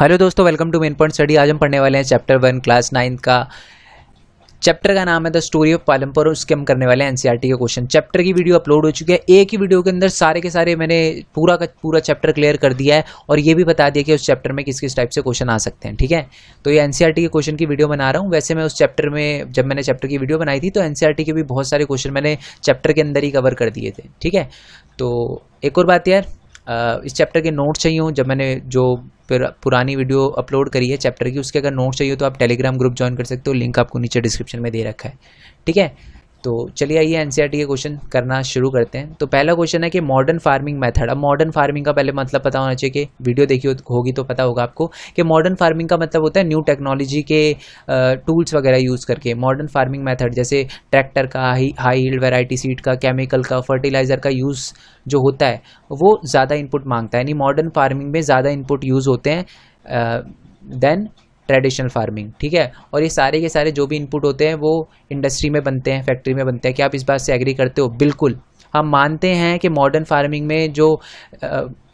hello दोस्तों welcome to main point study आज हम पढ़ने वाले हैं चैप्टर वन क्लास नाइन्थ का चैप्टर का नाम है द स्टोरी ऑफ पालमपुर और उसके हम करने वाले हैं एनसीईआरटी e के क्वेश्चन चैप्टर की वीडियो अपलोड हो चुकी है एक ही वीडियो के अंदर सारे के सारे मैंने पूरा का पूरा चैप्टर क्लियर कर दिया है और ये भी बता दिया कि उस चैप्टर में किस किस टाइप से क्वेश्चन आ सकते हैं ठीक है तो ये एनसीईआरटी e के क्वेश्चन की वीडियो बना रहा हूँ वैसे मैं उस चैप्टर में जब मैंने चैप्टर की वीडियो बनाई थी तो एनसीईआरटी e के भी बहुत सारे क्वेश्चन मैंने चैप्टर के अंदर ही कवर कर दिए थे ठीक है तो एक और बात यार इस चैप्टर के नोट चाहिए हूँ जब मैंने जो पुरानी वीडियो अपलोड करी है चैप्टर की उसके अगर नोट चाहिए तो आप टेलीग्राम ग्रुप ज्वाइन कर सकते हो लिंक आपको नीचे डिस्क्रिप्शन में दे रखा है ठीक है तो चलिए आइए एन e के क्वेश्चन करना शुरू करते हैं तो पहला क्वेश्चन है कि मॉडर्न फार्मिंग मेथड अब मॉडर्न फार्मिंग का पहले मतलब पता होना चाहिए कि वीडियो देखी होगी तो पता होगा आपको कि मॉडर्न फार्मिंग का मतलब होता है न्यू टेक्नोलॉजी के टूल्स वगैरह यूज़ करके मॉडर्न फार्मिंग मैथड जैसे ट्रैक्टर का हाई हील्ड वेराइटी सीड का केमिकल का फर्टिलाइज़र का यूज़ जो होता है वो ज़्यादा इनपुट मांगता है यानी मॉडर्न फार्मिंग में ज़्यादा इनपुट यूज़ होते हैं देन ट्रेडिशनल फार्मिंग ठीक है और ये सारे के सारे जो भी इनपुट होते हैं वो इंडस्ट्री में बनते हैं फैक्ट्री में बनते हैं क्या आप इस बात से एग्री करते हो बिल्कुल हम मानते हैं कि मॉडर्न फार्मिंग में जो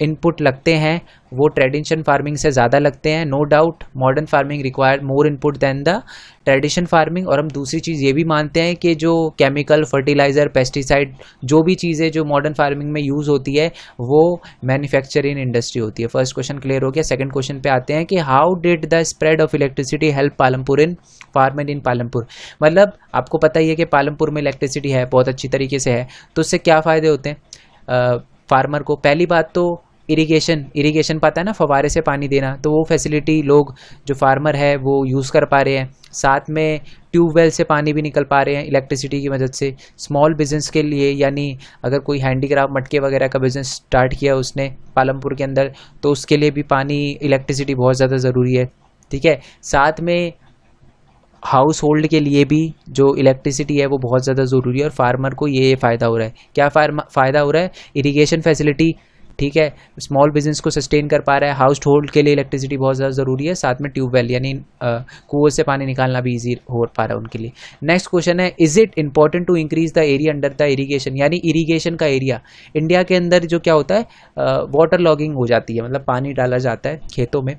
इनपुट लगते हैं वो ट्रेडिशन फार्मिंग से ज़्यादा लगते हैं no doubt modern farming require more input than the tradition farming और हम दूसरी चीज़ ये भी मानते हैं कि जो केमिकल फर्टिलाइज़र पेस्टिसाइड जो भी चीज़ें जो मॉडर्न फार्मिंग में यूज़ होती है वो मैन्युफैक्चरिंग इंडस्ट्री होती है फर्स्ट क्वेश्चन क्लियर हो गया सेकंड क्वेश्चन पे आते हैं कि how did the spread of electricity help Palampur in farmer in Palampur मतलब आपको पता ही है कि पालमपुर में इलेक्ट्रिसिटी है बहुत अच्छी तरीके से है तो उससे क्या फ़ायदे होते हैं फार्मर को पहली बात तो इरिगेशन इरिगेशन पता है ना फवारे से पानी देना तो वो फैसिलिटी लोग जो फार्मर है वो यूज़ कर पा रहे हैं साथ में ट्यूबवेल से पानी भी निकल पा रहे हैं इलेक्ट्रिसिटी की मदद से स्मॉल बिजनेस के लिए यानी अगर कोई हैंडीक्राफ्ट मटके वगैरह का बिज़नेस स्टार्ट किया उसने पालमपुर के अंदर तो उसके लिए भी पानी इलेक्ट्रिसिटी बहुत ज़्यादा ज़रूरी है ठीक है साथ में हाउस होल्ड के लिए भी जो इलेक्ट्रिसिटी है वो बहुत ज़्यादा ज़रूरी है और फार्मर को ये फ़ायदा हो रहा है क्या फार्मा फ़ायदा हो रहा है इरिगेशन फैसिलिटी ठीक है स्मॉल बिजनेस को सस्टेन कर पा रहा है हाउस होल्ड के लिए इलेक्ट्रिसिटी बहुत ज़्यादा ज़रूरी है साथ में ट्यूबवेल यानी कुएं से पानी निकालना भी ईजी हो पा रहा है उनके लिए नेक्स्ट क्वेश्चन है is it important to increase the area under the irrigation यानी इरीगेशन का एरिया इंडिया के अंदर जो क्या होता है वाटर लॉगिंग हो जाती है मतलब पानी डाला जाता है खेतों में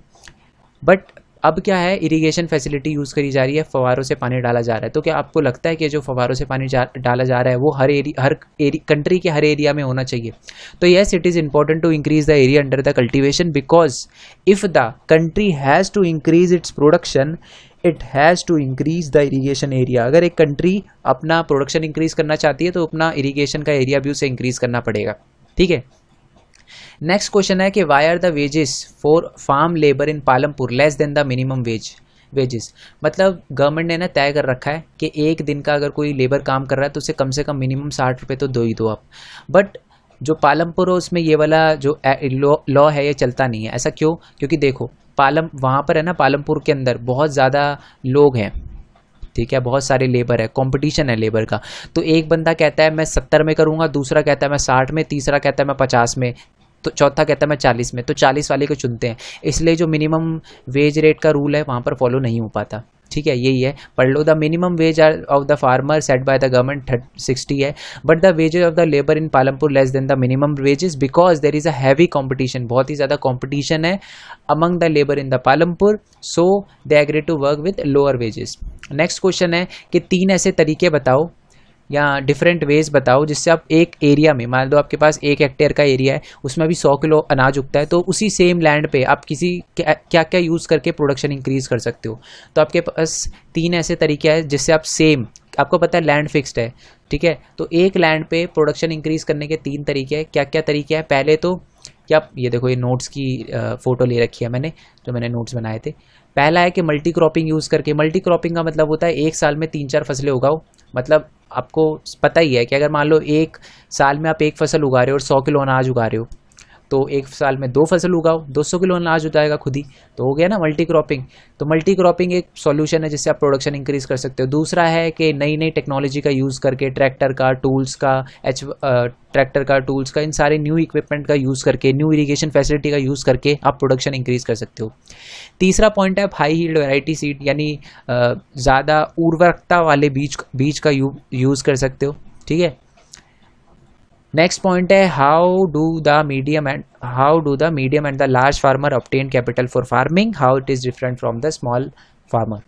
बट अब क्या है इरिगेशन फैसिलिटी यूज़ करी जा रही है फवारों से पानी डाला जा रहा है तो क्या आपको लगता है कि जो फवारों से पानी डाला जा रहा है वो हर एरिया हर एरिया कंट्री के हर एरिया में होना चाहिए तो yes it is important to increase the area under the cultivation because if the country has to increase its production it has to increase the irrigation area अगर एक country अपना production increase करना चाहती है तो अपना इरीगेशन का area भी उसे इंक्रीज करना पड़ेगा ठीक है नेक्स्ट क्वेश्चन है कि why are the wages for farm labour in Palampur less than the minimum wage wages मतलब गवर्नमेंट ने ना तय कर रखा है कि एक दिन का अगर कोई लेबर काम कर रहा है तो उसे कम से कम मिनिमम साठ रुपये तो दो ही दो आप बट जो पालमपुर हो उसमें ये वाला जो लॉ है ये चलता नहीं है ऐसा क्यों क्योंकि देखो पालम वहाँ पर है ना पालमपुर के अंदर बहुत ज़्यादा लोग हैं ठीक है बहुत सारे लेबर है कंपटीशन है लेबर का तो एक बंदा कहता है मैं सत्तर में करूँगा दूसरा कहता है मैं साठ में तीसरा कहता है मैं पचास में तो चौथा कहता है मैं चालीस में तो चालीस वाले को चुनते हैं इसलिए जो मिनिमम वेज रेट का रूल है वहाँ पर फॉलो नहीं हो पाता ठीक है यही है पढ़ लो the minimum wage are of the farmer set by the government sixty है but the wages of the labour in Palampur less than the minimum wages because there is a heavy competition बहुत ही ज़्यादा कॉम्पिटिशन है among the labour in the Palampur so they agree to work with lower wages next question है कि तीन ऐसे तरीके बताओ या डिफरेंट वेज बताओ जिससे आप एक एरिया में मान लो आपके पास एक हेक्टेयर का एरिया है उसमें भी सौ किलो अनाज उगता है तो उसी सेम लैंड पे आप किसी क्या क्या, यूज़ करके प्रोडक्शन इंक्रीज़ कर सकते हो तो आपके पास तीन ऐसे तरीके हैं जिससे आप सेम आपको पता है लैंड फिक्स्ड है ठीक है तो एक लैंड पे प्रोडक्शन इंक्रीज़ करने के तीन तरीके हैं क्या क्या तरीके हैं पहले तो क्या ये देखो ये नोट्स की फ़ोटो ले रखी है मैंने जो मैंने नोट्स बनाए थे पहला है कि मल्टी क्रॉपिंग यूज़ करके मल्टी क्रॉपिंग का मतलब होता है एक साल में तीन चार फसलें उगाओ मतलब आपको पता ही है कि अगर मान लो एक साल में आप एक फसल उगा रहे हो और सौ किलो अनाज उगा रहे हो तो एक साल में दो फसल उगाओ 200 किलो अनाज हो जाएगा खुद ही तो हो गया ना मल्टी क्रॉपिंग तो मल्टी क्रॉपिंग एक सॉल्यूशन है जिससे आप प्रोडक्शन इंक्रीज कर सकते हो दूसरा है कि नई नई टेक्नोलॉजी का यूज़ करके ट्रैक्टर का टूल्स का एच ट्रैक्टर का टूल्स का इन सारे न्यू इक्विपमेंट का यूज़ करके न्यू इरीगेशन फैसिलिटी का यूज़ करके आप प्रोडक्शन इंक्रीज कर सकते हो तीसरा पॉइंट है आप हाई हील्ड वेराइटी सीड यानी ज़्यादा उर्वरकता वाले बीज बीज का यूज़ कर सकते हो ठीक है नेक्स्ट पॉइंट है how do the medium and how do the medium and the large farmer obtain capital for farming how it is different from the small farmer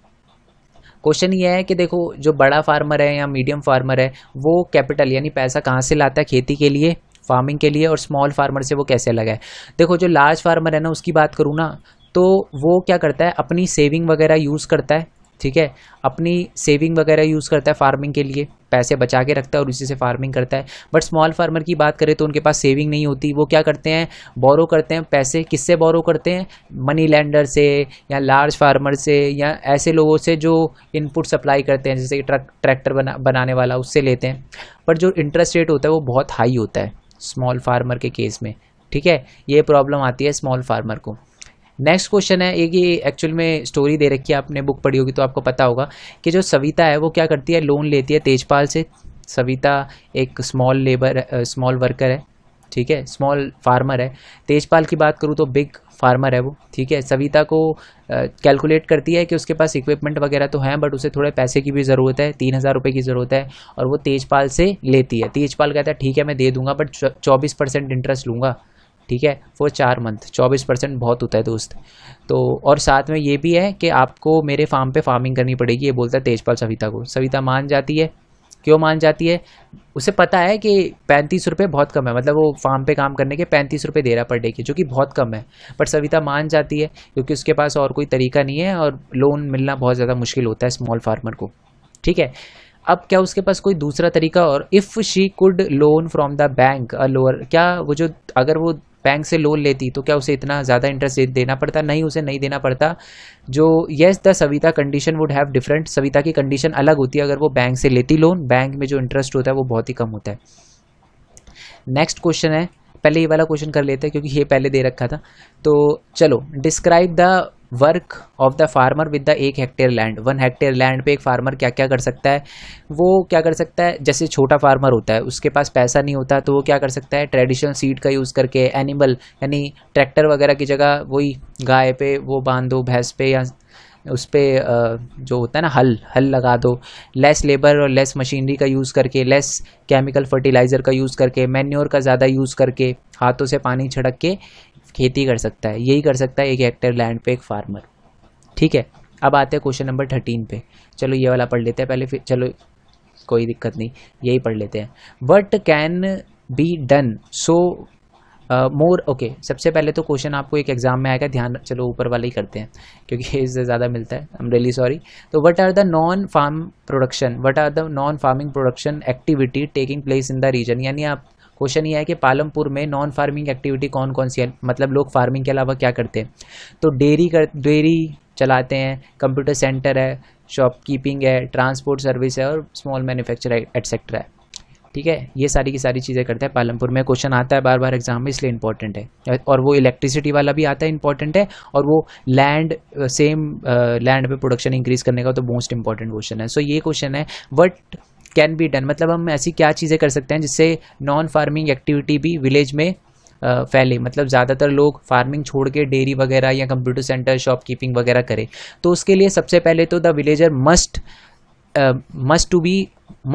question ये है कि देखो जो बड़ा फार्मर है या मीडियम फार्मर है वो कैपिटल यानी पैसा कहाँ से लाता है खेती के लिए फार्मिंग के लिए और स्मॉल फार्मर से वो कैसे अलग है देखो जो लार्ज फार्मर है ना उसकी बात करूँ ना तो वो क्या करता है अपनी सेविंग वगैरह यूज़ करता है ठीक है अपनी सेविंग वगैरह यूज़ करता है फार्मिंग के लिए पैसे बचा के रखता है और उसी से फार्मिंग करता है बट स्मॉल फार्मर की बात करें तो उनके पास सेविंग नहीं होती वो क्या करते हैं बोरो करते हैं पैसे किससे बोरो करते हैं मनी लैंडर से या लार्ज फार्मर से या ऐसे लोगों से जो इनपुट सप्लाई करते हैं जैसे कि ट्रक ट्रैक्टर बना बनाने वाला उससे लेते हैं पर जो इंटरेस्ट रेट होता है वो बहुत हाई होता है स्मॉल फार्मर के केस में ठीक है ये प्रॉब्लम आती है स्मॉल फार्मर को नेक्स्ट क्वेश्चन है ये कि एक्चुअल में स्टोरी दे रखी है आपने बुक पढ़ी होगी तो आपको पता होगा कि जो सविता है वो क्या करती है लोन लेती है तेजपाल से सविता एक स्मॉल लेबर स्मॉल वर्कर है ठीक है स्मॉल फार्मर है तेजपाल की बात करूँ तो बिग फार्मर है वो ठीक है सविता को कैलकुलेट करती है कि उसके पास इक्विपमेंट वगैरह तो हैं बट उसे थोड़े पैसे की भी ज़रूरत है तीन हज़ार रुपये की ज़रूरत है और वो तेजपाल से लेती है तेजपाल कहता है ठीक है मैं दे दूंगा बट चौबीस परसेंट इंटरेस्ट लूँगा ठीक है फॉर चार मंथ चौबीस परसेंट बहुत होता है दोस्त तो और साथ में ये भी है कि आपको मेरे फार्म पे फार्मिंग करनी पड़ेगी ये बोलता है तेजपाल सविता को सविता मान जाती है क्यों मान जाती है उसे पता है कि पैंतीस रुपये बहुत कम है मतलब वो फार्म पे काम करने के पैंतीस रुपये दे रहा पर डे के जो कि बहुत कम है पर सविता मान जाती है क्योंकि उसके पास और कोई तरीका नहीं है और लोन मिलना बहुत ज़्यादा मुश्किल होता है स्मॉल फार्मर को ठीक है अब क्या उसके पास कोई दूसरा तरीका और if she could loan from the bank a lower क्या वो जो अगर वो बैंक से लोन लेती तो क्या उसे इतना ज़्यादा इंटरेस्ट देना पड़ता नहीं उसे नहीं देना पड़ता जो yes the Savita condition would have different Savita की कंडीशन अलग होती है अगर वो बैंक से लेती लोन बैंक में जो इंटरेस्ट होता है वो बहुत ही कम होता है नेक्स्ट क्वेश्चन है पहले ये वाला क्वेश्चन कर लेते हैं क्योंकि ये पहले दे रखा था तो चलो describe the work of the farmer with the एक hectare land one hectare land पे एक फार्मर क्या क्या कर सकता है वो क्या कर सकता है जैसे छोटा फार्मर होता है उसके पास पैसा नहीं होता तो वो क्या कर सकता है ट्रेडिशनल सीड का यूज़ करके एनिमल यानी ट्रैक्टर वगैरह की जगह वही गाय पे वो बांध दो भैंस पे या उस पर जो होता है ना हल हल लगा दो लेस लेबर और लेस मशीनरी का यूज़ करके लेस केमिकल फर्टिलाइज़र का यूज़ करके मैन्योर का ज़्यादा यूज़ करके हाथों से पानी छिड़क के खेती कर सकता है यही कर सकता है एक हेक्टेयर लैंड पे एक फार्मर ठीक है अब आते हैं क्वेश्चन नंबर थर्टीन पे चलो ये वाला पढ़ लेते हैं पहले फिर चलो कोई दिक्कत नहीं यही पढ़ लेते हैं what can be done so more okay सबसे पहले तो क्वेश्चन आपको एक एग्जाम में आएगा ध्यान चलो ऊपर वाला ही करते हैं क्योंकि इससे ज़्यादा मिलता है आई एम रियली सॉरी तो what are the non farm production what are the non farming production activity taking place in the region यानी आप क्वेश्चन ये है कि पालमपुर में नॉन फार्मिंग एक्टिविटी कौन कौन सी है मतलब लोग फार्मिंग के अलावा क्या करते हैं तो डेयरी कर डेयरी चलाते हैं कंप्यूटर सेंटर है शॉपकीपिंग है ट्रांसपोर्ट सर्विस है और स्मॉल मैन्युफैक्चर एटसेट्रा है ठीक है ये सारी की सारी चीज़ें करते हैं पालमपुर में क्वेश्चन आता है बार बार एग्जाम में इसलिए इंपॉर्टेंट है और वो इलेक्ट्रिसिटी वाला भी आता है इंपॉर्टेंट है और वो लैंड सेम लैंड पे प्रोडक्शन इंक्रीज करने का तो मोस्ट इंपॉर्टेंट क्वेश्चन है सो so, ये क्वेश्चन है बट कैन बी डन मतलब हम ऐसी क्या चीज़ें कर सकते हैं जिससे नॉन फार्मिंग एक्टिविटी भी विलेज में फैले मतलब ज़्यादातर लोग फार्मिंग छोड़ के डेयरी वगैरह या कंप्यूटर सेंटर शॉपकीपिंग वगैरह करें तो उसके लिए सबसे पहले तो the villager must must to be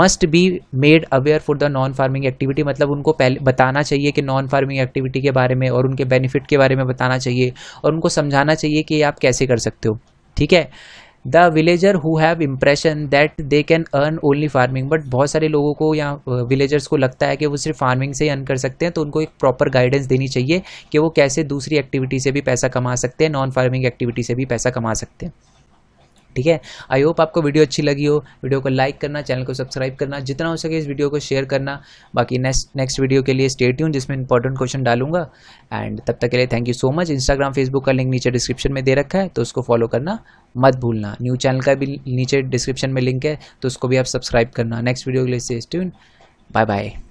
must be made aware for the non farming activity मतलब उनको पहले बताना चाहिए कि नॉन फार्मिंग एक्टिविटी के बारे में और उनके बेनिफिट के बारे में बताना चाहिए और उनको समझाना चाहिए कि आप कैसे कर सकते हो ठीक है the villager who have impression that they can earn only farming but बहुत सारे लोगों को या विलेजर्स को लगता है कि वो सिर्फ फार्मिंग से ही अर्न कर सकते हैं तो उनको एक प्रॉपर गाइडेंस देनी चाहिए कि वो कैसे दूसरी एक्टिविटी से भी पैसा कमा सकते हैं नॉन फार्मिंग एक्टिविटी से भी पैसा कमा सकते हैं ठीक है आई होप आपको वीडियो अच्छी लगी हो वीडियो को लाइक करना चैनल को सब्सक्राइब करना जितना हो सके इस वीडियो को शेयर करना बाकी नेक्स्ट नेक्स्ट वीडियो के लिए स्टेट ट्यून जिसमें इंपॉर्टेंट क्वेश्चन डालूंगा एंड तब तक के लिए thank you so much Instagram Facebook का लिंक नीचे डिस्क्रिप्शन में दे रखा है तो उसको फॉलो करना मत भूलना न्यू चैनल का भी नीचे डिस्क्रिप्शन में लिंक है तो उसको भी आप सब्सक्राइब करना नेक्स्ट वीडियो के लिए स्टेट बाय बाय